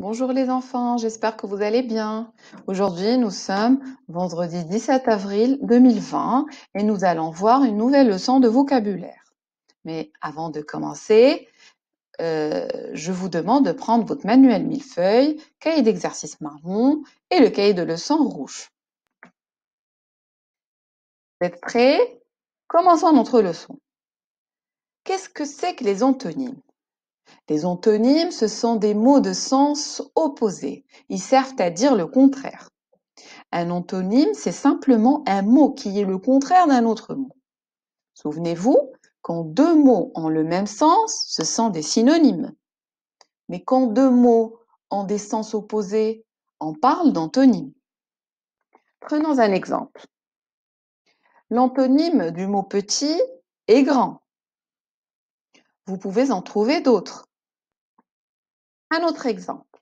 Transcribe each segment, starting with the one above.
Bonjour les enfants, j'espère que vous allez bien. Aujourd'hui, nous sommes vendredi 17 avril 2020 et nous allons voir une nouvelle leçon de vocabulaire. Mais avant de commencer, euh, je vous demande de prendre votre manuel millefeuille, cahier d'exercice marron et le cahier de leçon rouge. Vous êtes prêts Commençons notre leçon. Qu'est-ce que c'est que les antonymes les antonymes, ce sont des mots de sens opposés. Ils servent à dire le contraire. Un antonyme, c'est simplement un mot qui est le contraire d'un autre mot. Souvenez-vous, quand deux mots ont le même sens, ce sont des synonymes. Mais quand deux mots ont des sens opposés, on parle d'antonymes. Prenons un exemple. L'antonyme du mot petit est grand. Vous pouvez en trouver d'autres. Un autre exemple,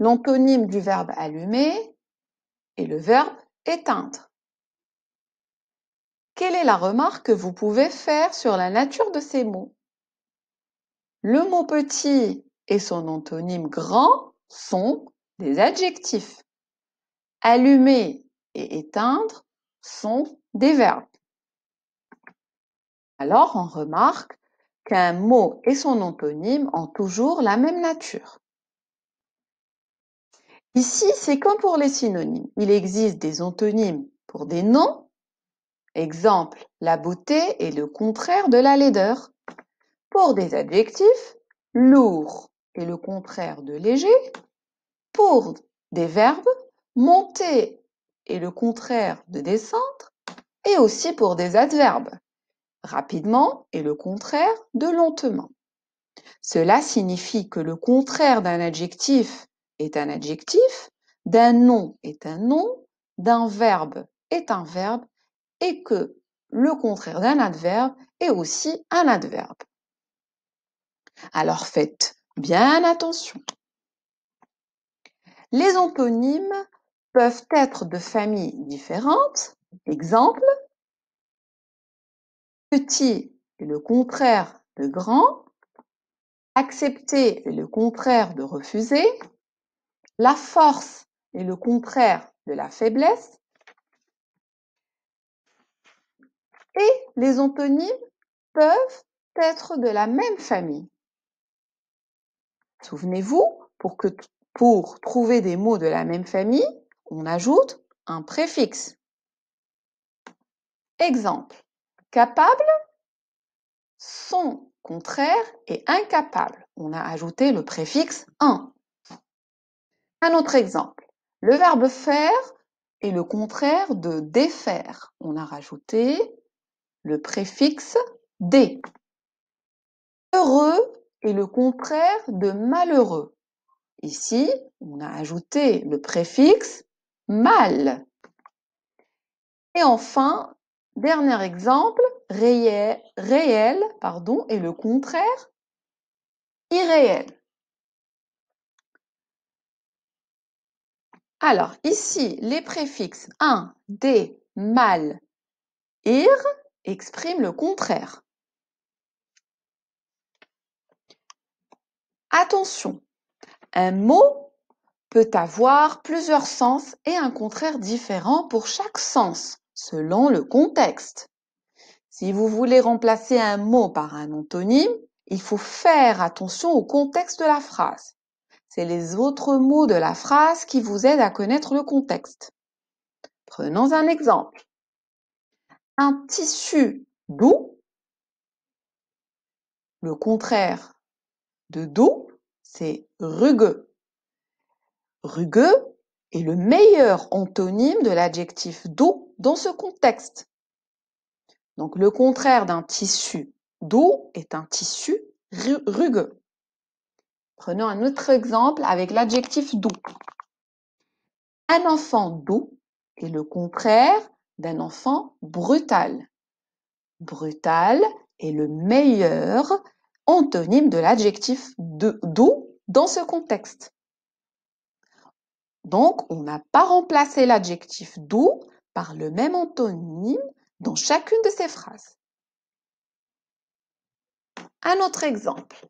l'antonyme du verbe allumer est le verbe éteindre. Quelle est la remarque que vous pouvez faire sur la nature de ces mots Le mot petit et son antonyme grand sont des adjectifs. Allumer et éteindre sont des verbes. Alors on remarque qu'un mot et son antonyme ont toujours la même nature. Ici, c'est comme pour les synonymes. Il existe des antonymes pour des noms. Exemple, la beauté est le contraire de la laideur. Pour des adjectifs, lourd est le contraire de léger. Pour des verbes, monter est le contraire de descendre. Et aussi pour des adverbes, rapidement et le contraire de lentement. Cela signifie que le contraire d'un adjectif est un adjectif, d'un nom est un nom, d'un verbe est un verbe et que le contraire d'un adverbe est aussi un adverbe. Alors faites bien attention. Les antonymes peuvent être de familles différentes. Exemple, petit est le contraire de grand, accepter est le contraire de refuser, la force est le contraire de la faiblesse, et les antonymes peuvent être de la même famille. Souvenez-vous, pour, pour trouver des mots de la même famille, on ajoute un préfixe. Exemple capable, son contraire et incapable. On a ajouté le préfixe un. Un autre exemple, le verbe faire est le contraire de défaire. On a rajouté le préfixe dé. Heureux est le contraire de malheureux. Ici, on a ajouté le préfixe mal. Et enfin, Dernier exemple, réel, réel pardon, et le contraire, irréel. Alors ici, les préfixes 1, des, mal, ir expriment le contraire. Attention, un mot peut avoir plusieurs sens et un contraire différent pour chaque sens selon le contexte. Si vous voulez remplacer un mot par un antonyme, il faut faire attention au contexte de la phrase. C'est les autres mots de la phrase qui vous aident à connaître le contexte. Prenons un exemple. Un tissu doux, le contraire de doux, c'est rugueux. Rugueux est le meilleur antonyme de l'adjectif doux dans ce contexte. Donc le contraire d'un tissu doux est un tissu rugueux. Prenons un autre exemple avec l'adjectif doux. Un enfant doux est le contraire d'un enfant brutal. Brutal est le meilleur antonyme de l'adjectif doux dans ce contexte. Donc, on n'a pas remplacé l'adjectif doux par le même antonyme dans chacune de ces phrases. Un autre exemple.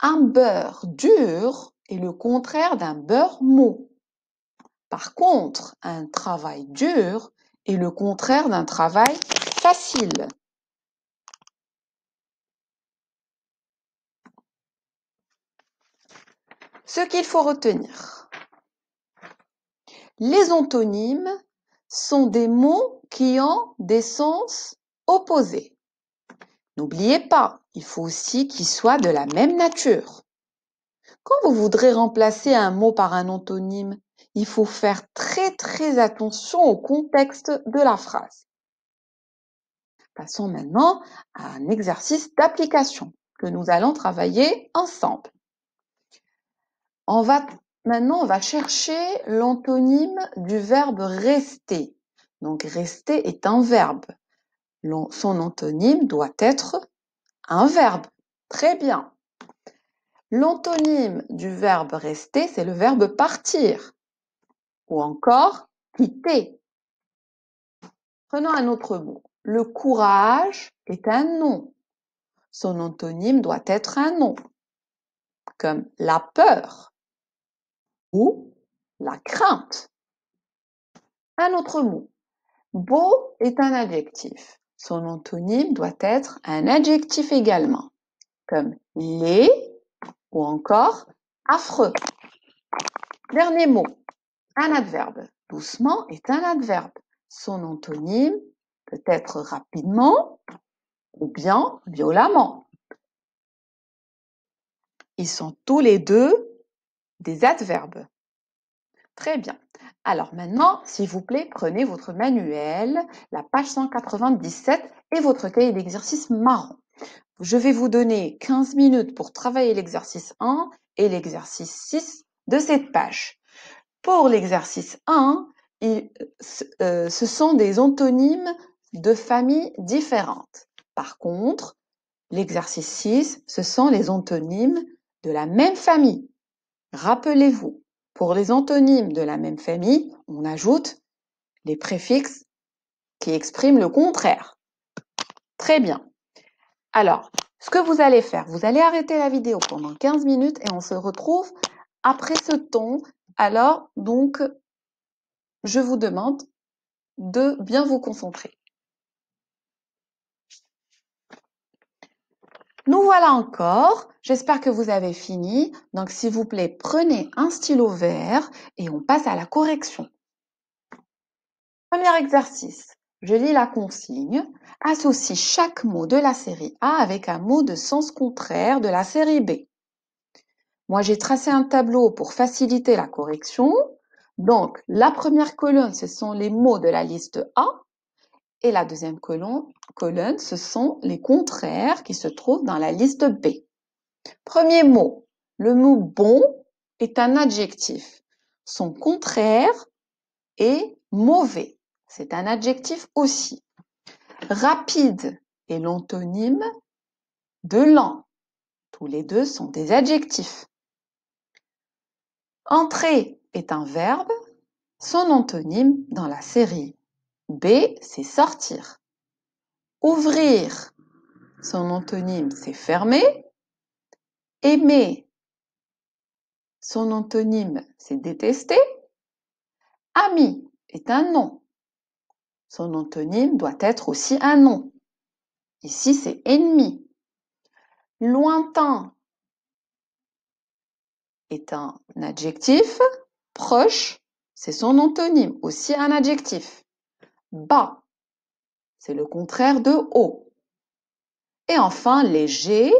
Un beurre dur est le contraire d'un beurre mou. Par contre, un travail dur est le contraire d'un travail facile. Ce qu'il faut retenir. Les antonymes sont des mots qui ont des sens opposés. N'oubliez pas, il faut aussi qu'ils soient de la même nature. Quand vous voudrez remplacer un mot par un antonyme, il faut faire très très attention au contexte de la phrase. Passons maintenant à un exercice d'application que nous allons travailler ensemble. On va Maintenant, on va chercher l'antonyme du verbe rester. Donc rester est un verbe. Son antonyme doit être un verbe. Très bien. L'antonyme du verbe rester, c'est le verbe partir ou encore quitter. Prenons un autre mot. Le courage est un nom. Son antonyme doit être un nom, comme la peur, ou la crainte. Un autre mot. Beau est un adjectif. Son antonyme doit être un adjectif également, comme les ou encore affreux. Dernier mot, un adverbe. Doucement est un adverbe. Son antonyme peut être rapidement ou bien violemment. Ils sont tous les deux des adverbes. Très bien. Alors maintenant, s'il vous plaît, prenez votre manuel, la page 197 et votre cahier d'exercice marron. Je vais vous donner 15 minutes pour travailler l'exercice 1 et l'exercice 6 de cette page. Pour l'exercice 1, euh, ce sont des antonymes de familles différentes. Par contre, l'exercice 6, ce sont les antonymes de la même famille. Rappelez-vous, pour les antonymes de la même famille, on ajoute les préfixes qui expriment le contraire. Très bien. Alors, ce que vous allez faire, vous allez arrêter la vidéo pendant 15 minutes et on se retrouve après ce ton. Alors, donc, je vous demande de bien vous concentrer. Nous voilà encore. J'espère que vous avez fini. Donc, s'il vous plaît, prenez un stylo vert et on passe à la correction. Premier exercice. Je lis la consigne. Associe chaque mot de la série A avec un mot de sens contraire de la série B. Moi, j'ai tracé un tableau pour faciliter la correction. Donc, la première colonne, ce sont les mots de la liste A. Et la deuxième colonne, colonne, ce sont les contraires qui se trouvent dans la liste B. Premier mot, le mot bon est un adjectif. Son contraire est mauvais. C'est un adjectif aussi. Rapide est l'antonyme de lent. Tous les deux sont des adjectifs. Entrer est un verbe, son antonyme dans la série B, c'est sortir. Ouvrir, son antonyme, c'est fermer. Aimer, son antonyme, c'est détester. Ami est un nom. Son antonyme doit être aussi un nom. Ici, c'est ennemi. Lointain est un adjectif. Proche, c'est son antonyme, aussi un adjectif bas. C'est le contraire de haut. Et enfin, léger,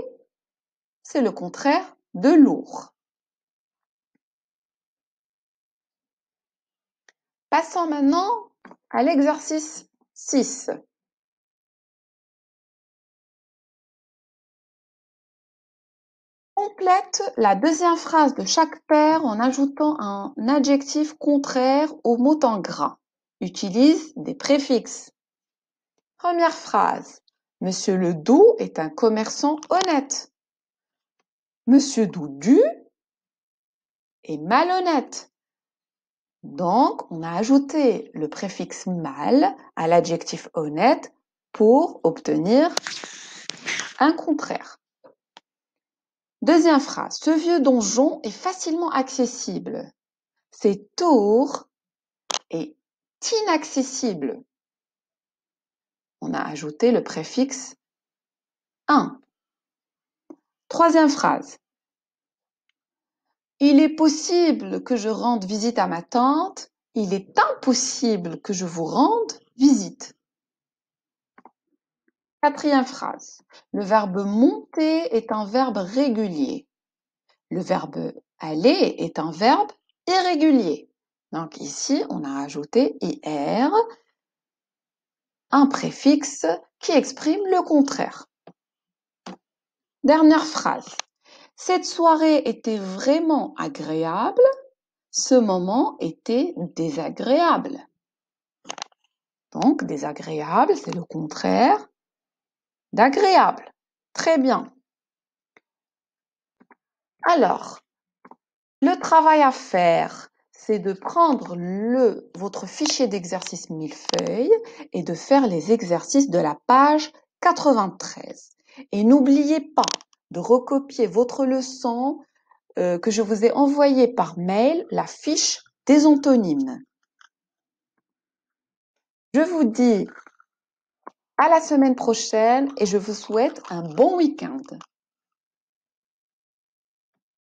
c'est le contraire de lourd. Passons maintenant à l'exercice 6. Complète la deuxième phrase de chaque paire en ajoutant un adjectif contraire au mot en gras utilise des préfixes. Première phrase. Monsieur Ledoux est un commerçant honnête. Monsieur Doudu est malhonnête. Donc, on a ajouté le préfixe mal à l'adjectif honnête pour obtenir un contraire. Deuxième phrase. Ce vieux donjon est facilement accessible. c'est tours et inaccessible. On a ajouté le préfixe 1. Troisième phrase. Il est possible que je rende visite à ma tante. Il est impossible que je vous rende visite. Quatrième phrase. Le verbe monter est un verbe régulier. Le verbe aller est un verbe irrégulier. Donc ici, on a ajouté IR, un préfixe qui exprime le contraire. Dernière phrase. Cette soirée était vraiment agréable. Ce moment était désagréable. Donc, désagréable, c'est le contraire d'agréable. Très bien. Alors, le travail à faire c'est de prendre votre fichier d'exercice feuilles et de faire les exercices de la page 93. Et n'oubliez pas de recopier votre leçon euh, que je vous ai envoyée par mail, la fiche des antonymes. Je vous dis à la semaine prochaine et je vous souhaite un bon week-end.